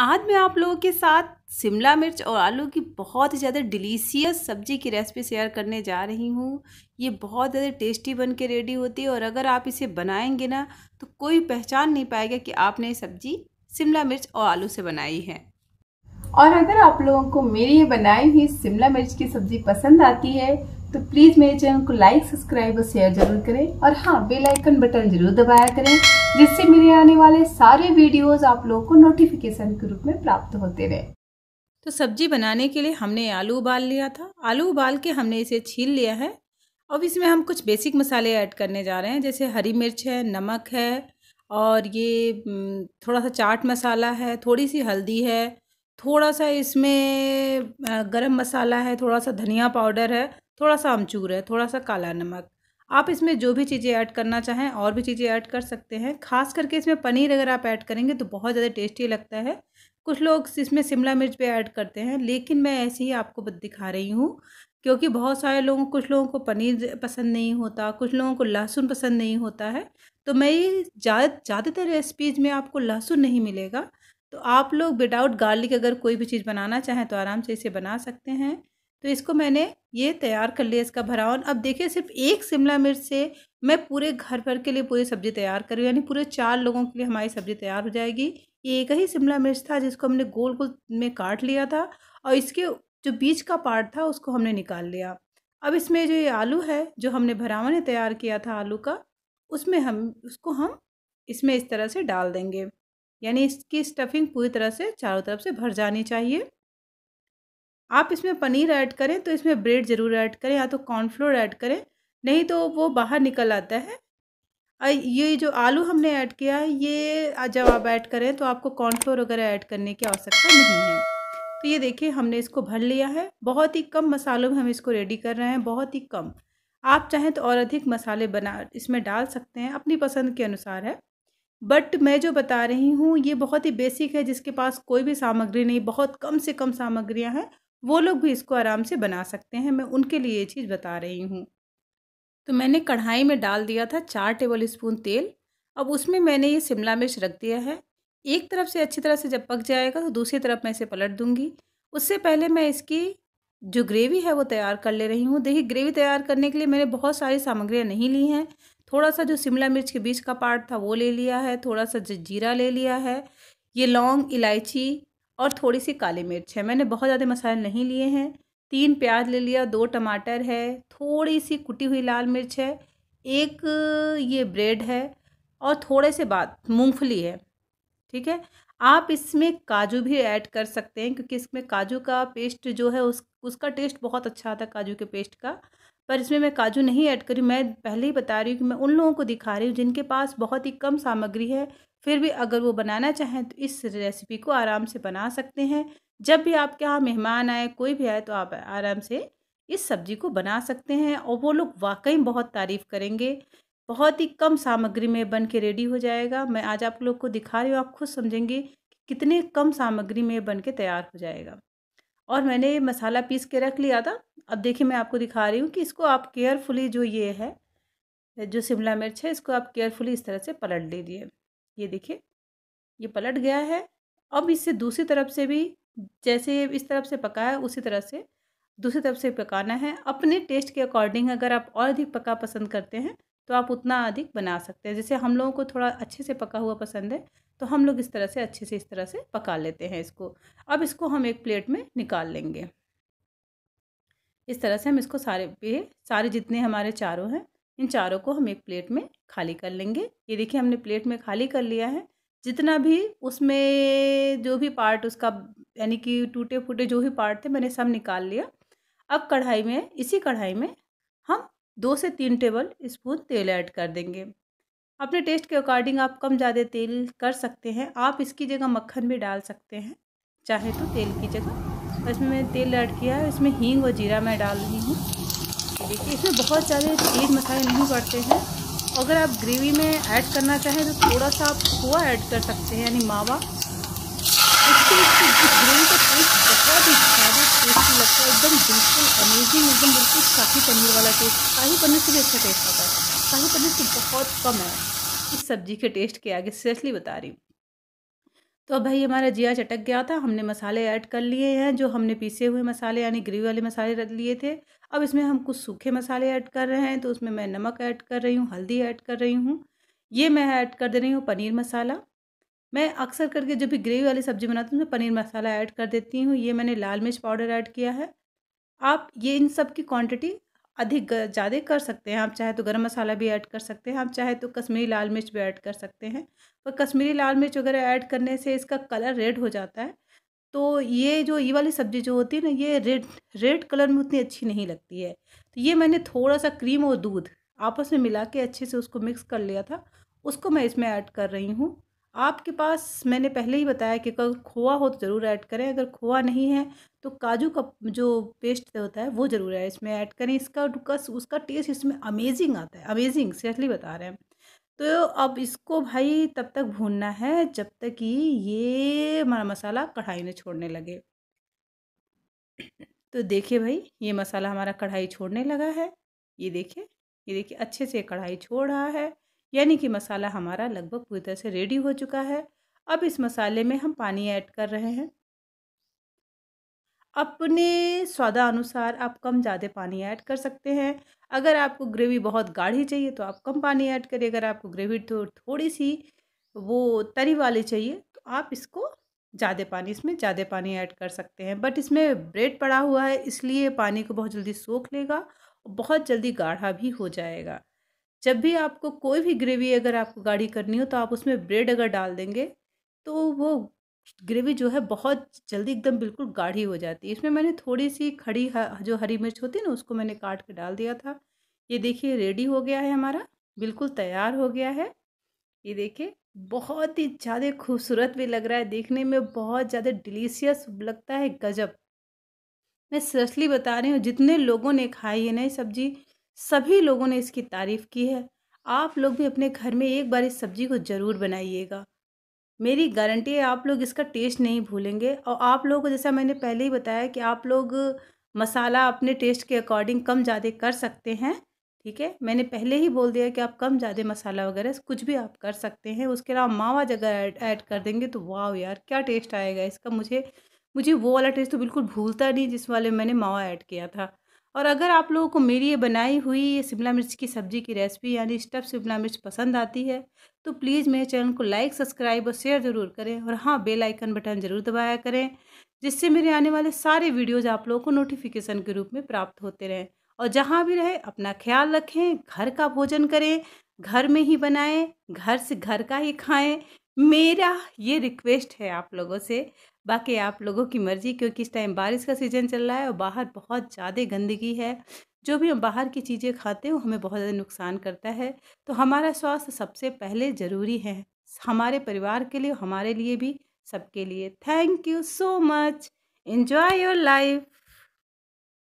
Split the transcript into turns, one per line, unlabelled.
आज मैं आप लोगों के साथ शिमला मिर्च और आलू की बहुत ही ज़्यादा डिलीशियस सब्जी की रेसिपी शेयर करने जा रही हूँ ये बहुत ज़्यादा टेस्टी बन के रेडी होती है और अगर आप इसे बनाएंगे ना तो कोई पहचान नहीं पाएगा कि आपने ये सब्जी शिमला मिर्च और आलू से बनाई है और अगर आप लोगों को मेरी ये बनाई हुई शिमला मिर्च की सब्जी पसंद आती है तो प्लीज़ मेरे चैनल को लाइक सब्सक्राइब और शेयर जरूर करें और हाँ बेलाइकन बटन जरूर दबाया करें जिससे मेरे आने वाले सारे वीडियोस आप लोगों को नोटिफिकेशन के रूप में प्राप्त होते रहे तो सब्जी बनाने के लिए हमने आलू उबाल लिया था आलू उबाल के हमने इसे छील लिया है अब इसमें हम कुछ बेसिक मसाले ऐड करने जा रहे हैं जैसे हरी मिर्च है नमक है और ये थोड़ा सा चाट मसाला है थोड़ी सी हल्दी है थोड़ा सा इसमें गरम मसाला है थोड़ा सा धनिया पाउडर है थोड़ा सा अमचूर है थोड़ा सा काला नमक आप इसमें जो भी चीज़ें ऐड करना चाहें और भी चीज़ें ऐड कर सकते हैं खास करके इसमें पनीर अगर आप ऐड करेंगे तो बहुत ज़्यादा टेस्टी लगता है कुछ लोग इसमें शिमला मिर्च भी ऐड करते हैं लेकिन मैं ऐसे ही आपको दिखा रही हूँ क्योंकि बहुत सारे लोगों कुछ लोगों को पनीर पसंद नहीं होता कुछ लोगों को लहसुन पसंद नहीं होता है तो मैं ज़्यादा ज़्यादातर रेसिपीज़ में आपको लहसुन नहीं मिलेगा तो आप लोग विदाउट गार्लिक अगर कोई भी चीज़ बनाना चाहें तो आराम से इसे बना सकते हैं तो इसको मैंने ये तैयार कर लिया इसका भरावन अब देखिए सिर्फ एक शिमला मिर्च से मैं पूरे घर भर के लिए पूरी सब्ज़ी तैयार कर यानी पूरे चार लोगों के लिए हमारी सब्ज़ी तैयार हो जाएगी ये एक ही शिमला मिर्च था जिसको हमने गोल गोल में काट लिया था और इसके जो बीज का पार्ट था उसको हमने निकाल लिया अब इसमें जो ये आलू है जो हमने भरावन ने तैयार किया था आलू का उसमें हम उसको हम इसमें इस तरह से डाल देंगे यानी इसकी स्टफिंग पूरी तरह से चारों तरफ से भर जानी चाहिए आप इसमें पनीर ऐड करें तो इसमें ब्रेड ज़रूर ऐड करें या तो कॉर्नफ्लोर ऐड करें नहीं तो वो बाहर निकल आता है ये जो आलू हमने ऐड किया है ये जब आप ऐड करें तो आपको कॉर्नफ्लोर वगैरह ऐड करने की आवश्यकता नहीं है तो ये देखिए हमने इसको भर लिया है बहुत ही कम मसालों में हम इसको रेडी कर रहे हैं बहुत ही कम आप चाहें तो और अधिक मसाले बना इसमें डाल सकते हैं अपनी पसंद के अनुसार है बट मैं जो बता रही हूँ ये बहुत ही बेसिक है जिसके पास कोई भी सामग्री नहीं बहुत कम से कम सामग्रियाँ हैं वो लोग भी इसको आराम से बना सकते हैं मैं उनके लिए ये चीज़ बता रही हूँ तो मैंने कढ़ाई में डाल दिया था चार टेबल स्पून तेल अब उसमें मैंने ये शिमला मिर्च रख दिया है एक तरफ से अच्छी तरह से जब पक जाएगा तो दूसरी तरफ मैं इसे पलट दूंगी उससे पहले मैं इसकी जो ग्रेवी है वो तैयार कर ले रही हूँ देखिए ग्रेवी तैयार करने के लिए मैंने बहुत सारी सामग्रियाँ नहीं ली हैं थोड़ा सा जो शिमला मिर्च के बीच का पार्ट था वो ले लिया है थोड़ा सा जीरा ले लिया है ये लौंग इलायची और थोड़ी सी काली मिर्च है मैंने बहुत ज़्यादा मसाले नहीं लिए हैं तीन प्याज ले लिया दो टमाटर है थोड़ी सी कुटी हुई लाल मिर्च है एक ये ब्रेड है और थोड़े से बात मूंगफली है ठीक है आप इसमें काजू भी ऐड कर सकते हैं क्योंकि इसमें काजू का पेस्ट जो है उस उसका टेस्ट बहुत अच्छा आता है काजू के पेस्ट का पर इसमें मैं काजू नहीं ऐड करी मैं पहले ही बता रही हूँ कि मैं उन लोगों को दिखा रही हूँ जिनके पास बहुत ही कम सामग्री है फिर भी अगर वो बनाना चाहें तो इस रेसिपी को आराम से बना सकते हैं जब भी आपके यहाँ मेहमान आए कोई भी आए तो आप आराम से इस सब्जी को बना सकते हैं और वो लोग वाकई बहुत तारीफ़ करेंगे बहुत ही कम सामग्री में बन के रेडी हो जाएगा मैं आज आप लोग को दिखा रही हूँ आप खुद समझेंगे कि कितने कम सामग्री में बन के तैयार हो जाएगा और मैंने ये मसाला पीस के रख लिया था अब देखिए मैं आपको दिखा रही हूँ कि इसको आप केयरफुली जो ये है जो शिमला मिर्च है इसको आप केयरफुली इस तरह से पलट लीजिए ये देखिए ये पलट गया है अब इसे दूसरी तरफ से भी जैसे इस तरफ से पकाया उसी तरह से दूसरी तरफ से पकाना है अपने टेस्ट के अकॉर्डिंग अगर आप और अधिक पका पसंद करते हैं तो आप उतना अधिक बना सकते हैं जैसे हम लोगों को थोड़ा अच्छे से पका हुआ पसंद है तो हम लोग इस तरह से अच्छे से इस तरह से पका लेते हैं इसको अब इसको हम एक प्लेट में निकाल लेंगे इस तरह से हम इसको सारे पे सारे जितने हमारे चारों हैं इन चारों को हम एक प्लेट में खाली कर लेंगे ये देखिए हमने प्लेट में खाली कर लिया है जितना भी उसमें जो भी पार्ट उसका यानी कि टूटे फूटे जो भी पार्ट थे मैंने सब निकाल लिया अब कढ़ाई में इसी कढ़ाई में हम दो से तीन टेबल स्पून तेल ऐड कर देंगे अपने टेस्ट के अकॉर्डिंग आप कम ज़्यादा तेल कर सकते हैं आप इसकी जगह मक्खन भी डाल सकते हैं चाहे तो तेल की जगह इसमें मैंने तेल ऐड किया है इसमें हींग और जीरा मैं डाल रही हूँ देखिए इसमें बहुत ज़्यादा तेज़ मसाले नहीं पड़ते हैं अगर आप ग्रेवी में ऐड करना चाहें तो थोड़ा सा आप खोआ ऐड कर सकते हैं यानी मावा इससे ग्रेवी का टेस्ट बहुत ही ज़्यादा टेस्टी लगता है एकदम बिल्कुल अमेजिंग एकदम बिल्कुल शाही पनीर वाला टेस्ट शाही पनीर से भी अच्छा टेस्ट आता है शाही पनीर से बहुत कम है इस सब्ज़ी के टेस्ट के आगे सीरियसली बता रही हूँ तो अब भाई हमारा जिया चटक गया था हमने मसाले ऐड कर लिए हैं जो हमने पीसे हुए मसाले यानी ग्रेवी वाले मसाले रख लिए थे अब इसमें हम कुछ सूखे मसाले ऐड कर रहे हैं तो उसमें मैं नमक ऐड कर रही हूँ हल्दी ऐड कर रही हूँ ये मैं ऐड कर दे रही हूँ पनीर मसाला मैं अक्सर करके जब भी ग्रेवी वाली सब्ज़ी बनाती हूँ उसमें तो पनीर मसाला ऐड कर देती हूँ ये मैंने लाल मिर्च पाउडर ऐड किया है आप ये इन सब की क्वांटिटी अधिक ज़्यादा कर सकते हैं आप चाहे तो गरम मसाला भी ऐड कर सकते हैं आप चाहे तो कश्मीरी लाल मिर्च भी ऐड कर सकते हैं पर कश्मीरी लाल मिर्च वगैरह ऐड करने से इसका कलर रेड हो जाता है तो ये जो ये वाली सब्ज़ी जो होती है ना ये रेड रेड कलर में उतनी अच्छी नहीं लगती है तो ये मैंने थोड़ा सा क्रीम और दूध आपस में मिला के अच्छे से उसको मिक्स कर लिया था उसको मैं इसमें ऐड कर रही हूँ आपके पास मैंने पहले ही बताया कि अगर खोआ हो तो ज़रूर ऐड करें अगर खोआ नहीं है तो काजू का जो पेस्ट होता है वो ज़रूर है इसमें ऐड करें इसका उसका टेस्ट इसमें अमेजिंग आता है अमेजिंग सीरियसली बता रहे हैं तो अब इसको भाई तब तक भूनना है जब तक कि ये हमारा मसाला कढ़ाई में छोड़ने लगे तो देखिए भाई ये मसाला हमारा कढ़ाई छोड़ने लगा है ये देखिए ये देखिए अच्छे से कढ़ाई छोड़ रहा है यानी कि मसाला हमारा लगभग पूरी तरह से रेडी हो चुका है अब इस मसाले में हम पानी ऐड कर रहे हैं अपने स्वादानुसार आप कम ज़्यादा पानी ऐड कर सकते हैं अगर आपको ग्रेवी बहुत गाढ़ी चाहिए तो आप कम पानी ऐड करिए अगर आपको ग्रेवी तो थोड़ी सी वो तरी वाली चाहिए तो आप इसको ज़्यादा पानी इसमें ज़्यादा पानी ऐड कर सकते हैं बट इसमें ब्रेड पड़ा हुआ है इसलिए पानी को बहुत जल्दी सोख लेगा और बहुत जल्दी गाढ़ा भी हो जाएगा जब भी आपको कोई भी ग्रेवी अगर आपको गाढ़ी करनी हो तो आप उसमें ब्रेड अगर डाल देंगे तो वो ग्रेवी जो है बहुत जल्दी एकदम बिल्कुल गाढ़ी हो जाती है इसमें मैंने थोड़ी सी खड़ी जो हरी मिर्च होती है ना उसको मैंने काट के डाल दिया था ये देखिए रेडी हो गया है हमारा बिल्कुल तैयार हो गया है ये देखिए बहुत ही ज़्यादा खूबसूरत भी लग रहा है देखने में बहुत ज़्यादा डिलीशियस लगता है गजब मैं सचली बता रही हूँ जितने लोगों ने खाई है ना सब्जी सभी लोगों ने इसकी तारीफ़ की है आप लोग भी अपने घर में एक बार इस सब्ज़ी को ज़रूर बनाइएगा मेरी गारंटी है आप लोग इसका टेस्ट नहीं भूलेंगे और आप लोगों को जैसा मैंने पहले ही बताया कि आप लोग मसाला अपने टेस्ट के अकॉर्डिंग कम ज़्यादा कर सकते हैं ठीक है मैंने पहले ही बोल दिया कि आप कम ज़्यादा मसाला वगैरह कुछ भी आप कर सकते हैं उसके अलावा मावा जगह ऐड कर देंगे तो वाह यार क्या टेस्ट आएगा इसका मुझे मुझे वो वाला टेस्ट तो बिल्कुल भूलता नहीं जिस वाले मैंने मावा ऐड किया था और अगर आप लोगों को मेरी ये बनाई हुई ये शिमला मिर्च की सब्ज़ी की रेसिपी यानी स्टफ शिमला मिर्च पसंद आती है तो प्लीज़ मेरे चैनल को लाइक सब्सक्राइब और शेयर ज़रूर करें और हाँ बेल आइकन बटन ज़रूर दबाया करें जिससे मेरे आने वाले सारे वीडियोज़ आप लोगों को नोटिफिकेशन के रूप में प्राप्त होते रहें और जहाँ भी रहें अपना ख्याल रखें घर का भोजन करें घर में ही बनाएं घर से घर का ही खाएं मेरा ये रिक्वेस्ट है आप लोगों से बाकी आप लोगों की मर्ज़ी क्योंकि इस टाइम बारिश का सीज़न चल रहा है और बाहर बहुत ज़्यादा गंदगी है जो भी हम बाहर की चीज़ें खाते हैं वो हमें बहुत ज़्यादा नुकसान करता है तो हमारा स्वास्थ्य सबसे पहले ज़रूरी है हमारे परिवार के लिए हमारे लिए भी सबके लिए thank you so much enjoy your life